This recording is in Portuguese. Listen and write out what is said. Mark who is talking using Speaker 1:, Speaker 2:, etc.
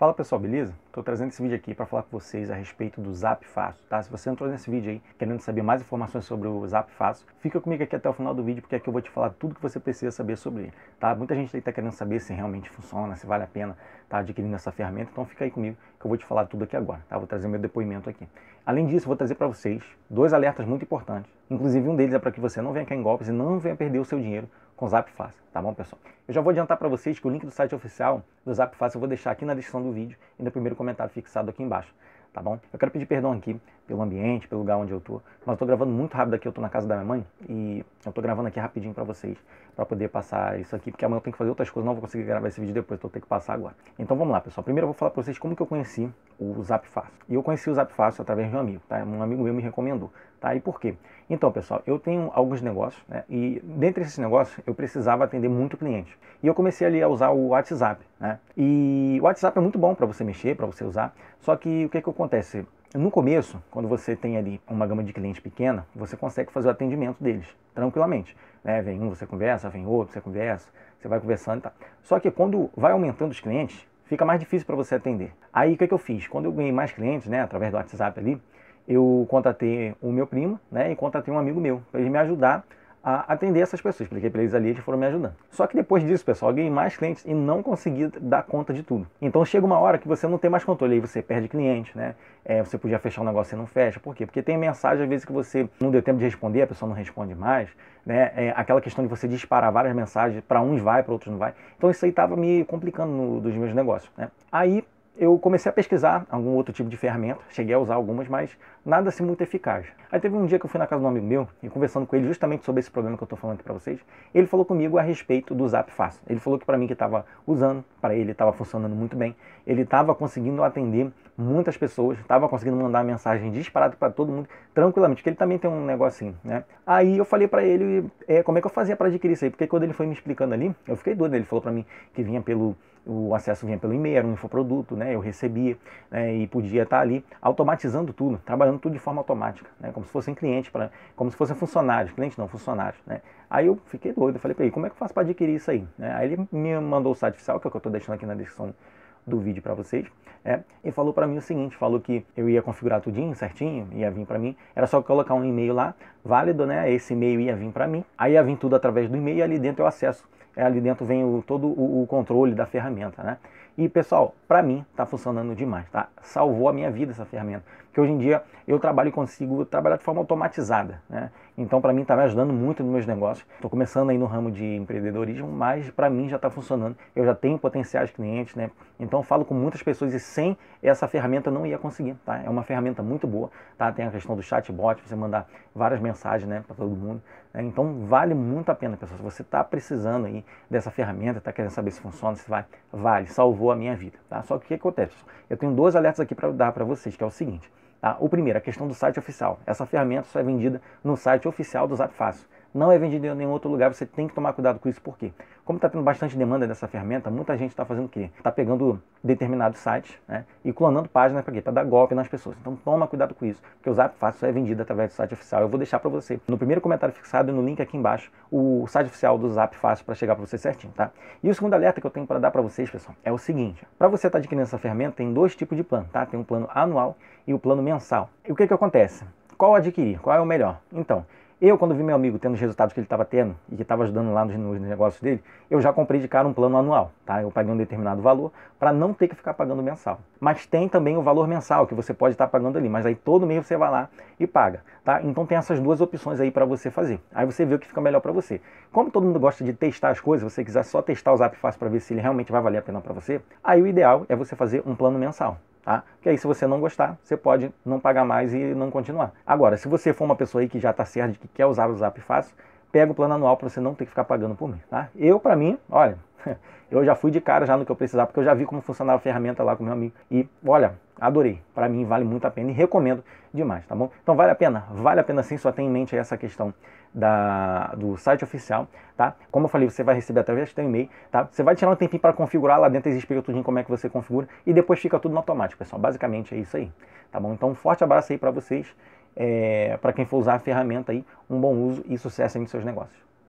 Speaker 1: Fala pessoal, beleza? Estou trazendo esse vídeo aqui para falar com vocês a respeito do Zap Fácil, tá? Se você entrou nesse vídeo aí querendo saber mais informações sobre o Zap Fácil, fica comigo aqui até o final do vídeo porque aqui eu vou te falar tudo que você precisa saber sobre ele, tá? Muita gente aí tá querendo saber se realmente funciona, se vale a pena tá adquirindo essa ferramenta, então fica aí comigo que eu vou te falar tudo aqui agora, tá? Vou trazer meu depoimento aqui. Além disso, vou trazer para vocês dois alertas muito importantes, inclusive um deles é para que você não venha cair em golpes e não venha perder o seu dinheiro com o Zap Fácil, tá bom, pessoal? Eu já vou adiantar para vocês que o link do site oficial do Zap Fácil eu vou deixar aqui na descrição do vídeo e no primeiro comentário fixado aqui embaixo, tá bom? Eu quero pedir perdão aqui pelo ambiente, pelo lugar onde eu tô, mas eu tô gravando muito rápido aqui, eu tô na casa da minha mãe e eu tô gravando aqui rapidinho para vocês, para poder passar isso aqui, porque amanhã eu tenho que fazer outras coisas, não vou conseguir gravar esse vídeo depois, então eu tenho que passar agora. Então vamos lá, pessoal. Primeiro eu vou falar para vocês como que eu conheci o Zap Fácil. E eu conheci o Zap Fácil através de um amigo, tá? Um amigo meu me recomendou, tá? E por quê? Então, pessoal, eu tenho alguns negócios, né? E dentre esses negócios, eu precisava atender muito cliente. E eu comecei ali a usar o WhatsApp, né? E o WhatsApp é muito bom para você mexer, para você usar. Só que o que é que acontece? No começo, quando você tem ali uma gama de clientes pequena, você consegue fazer o atendimento deles tranquilamente. Né? Vem um, você conversa, vem outro, você conversa, você vai conversando e tá? Só que quando vai aumentando os clientes, fica mais difícil para você atender. Aí o que, é que eu fiz? Quando eu ganhei mais clientes, né, através do WhatsApp ali, eu contatei o meu primo né, e contatei um amigo meu, para ele me ajudar a atender essas pessoas. Expliquei para eles ali, eles foram me ajudando. Só que depois disso, pessoal, eu ganhei mais clientes e não consegui dar conta de tudo. Então chega uma hora que você não tem mais controle, aí você perde cliente, né? É, você podia fechar um negócio e não fecha. Por quê? Porque tem mensagem, às vezes, que você não deu tempo de responder, a pessoa não responde mais, né? É, aquela questão de você disparar várias mensagens, para uns vai, para outros não vai. Então isso aí estava me complicando no, dos meus negócios, né? Aí eu comecei a pesquisar algum outro tipo de ferramenta, cheguei a usar algumas, mas nada assim muito eficaz. Aí teve um dia que eu fui na casa de um amigo meu e conversando com ele justamente sobre esse problema que eu estou falando aqui para vocês, ele falou comigo a respeito do Zap Fácil. Ele falou que para mim que estava usando, para ele estava funcionando muito bem, ele estava conseguindo atender muitas pessoas, estava conseguindo mandar mensagem disparada para todo mundo tranquilamente, que ele também tem um negocinho, né? Aí eu falei para ele é, como é que eu fazia para adquirir isso aí, porque quando ele foi me explicando ali, eu fiquei doido. Né? Ele falou para mim que vinha pelo o acesso vinha pelo e-mail, era um infoproduto, né? Eu recebia né? e podia estar tá ali automatizando tudo, trabalhando tudo de forma automática, né? como se fossem clientes, pra, como se fossem funcionários, cliente não, funcionários. Né? Aí eu fiquei doido, eu falei para ele, como é que eu faço para adquirir isso aí? Né? Aí ele me mandou o site oficial, que é o que eu estou deixando aqui na descrição do vídeo para vocês, é, e falou para mim o seguinte, falou que eu ia configurar tudinho certinho, ia vir para mim, era só colocar um e-mail lá, válido, né? Esse e-mail ia vir para mim, aí ia vir tudo através do e-mail, ali dentro eu acesso, é, ali dentro vem o, todo o, o controle da ferramenta, né? E pessoal, para mim está funcionando demais, tá? Salvou a minha vida essa ferramenta, porque hoje em dia eu trabalho e consigo trabalhar de forma automatizada, né? Então, para mim, está me ajudando muito nos meus negócios. Estou começando aí no ramo de empreendedorismo, mas para mim já está funcionando. Eu já tenho potenciais clientes, né? Então, falo com muitas pessoas e sem essa ferramenta eu não ia conseguir, tá? É uma ferramenta muito boa, tá? Tem a questão do chatbot, você mandar várias mensagens, né, para todo mundo. Né? Então, vale muito a pena, pessoal. Se você está precisando aí dessa ferramenta, está querendo saber se funciona, se vai, vale. Salvou a minha vida, tá? Só que o que acontece? Eu tenho dois alertas aqui para dar para vocês, que é o seguinte. Tá? O primeiro, a questão do site oficial. Essa ferramenta só é vendida no site oficial do Zap Fácil não é vendido em nenhum outro lugar, você tem que tomar cuidado com isso, por quê? Como está tendo bastante demanda dessa ferramenta, muita gente está fazendo o quê? Está pegando determinados sites né, e clonando páginas para quê? Para dar golpe nas pessoas. Então toma cuidado com isso, porque o Zap Fácil é vendido através do site oficial. Eu vou deixar para você, no primeiro comentário fixado e no link aqui embaixo, o site oficial do Zap Fácil para chegar para você certinho, tá? E o segundo alerta que eu tenho para dar para vocês, pessoal, é o seguinte. Para você estar tá adquirindo essa ferramenta, tem dois tipos de plano, tá? Tem um plano anual e o plano mensal. E o que que acontece? Qual adquirir? Qual é o melhor? Então, eu, quando vi meu amigo tendo os resultados que ele estava tendo e que estava ajudando lá nos, nos, negócios dele, eu já comprei de cara um plano anual, tá? Eu paguei um determinado valor para não ter que ficar pagando mensal. Mas tem também o valor mensal que você pode estar tá pagando ali, mas aí todo mês você vai lá e paga, tá? Então tem essas duas opções aí para você fazer. Aí você vê o que fica melhor para você. Como todo mundo gosta de testar as coisas, você quiser só testar o Zap Fácil para ver se ele realmente vai valer a pena para você, aí o ideal é você fazer um plano mensal tá? Que aí se você não gostar, você pode não pagar mais e não continuar. Agora, se você for uma pessoa aí que já está certa de que quer usar o Zap fácil, pega o plano anual para você não ter que ficar pagando por mês, tá? Eu, para mim, olha, Eu já fui de cara já no que eu precisava, porque eu já vi como funcionava a ferramenta lá com meu amigo. E olha, adorei. Para mim vale muito a pena e recomendo demais, tá bom? Então vale a pena, vale a pena sim, só tem em mente essa questão da, do site oficial, tá? Como eu falei, você vai receber através do seu e-mail, tá? Você vai tirar um tempinho para configurar lá dentro, explica tudinho como é que você configura e depois fica tudo automático, pessoal. Basicamente é isso aí, tá bom? Então um forte abraço aí para vocês, é, eh, para quem for usar a ferramenta aí, um bom uso e sucesso aí nos seus negócios.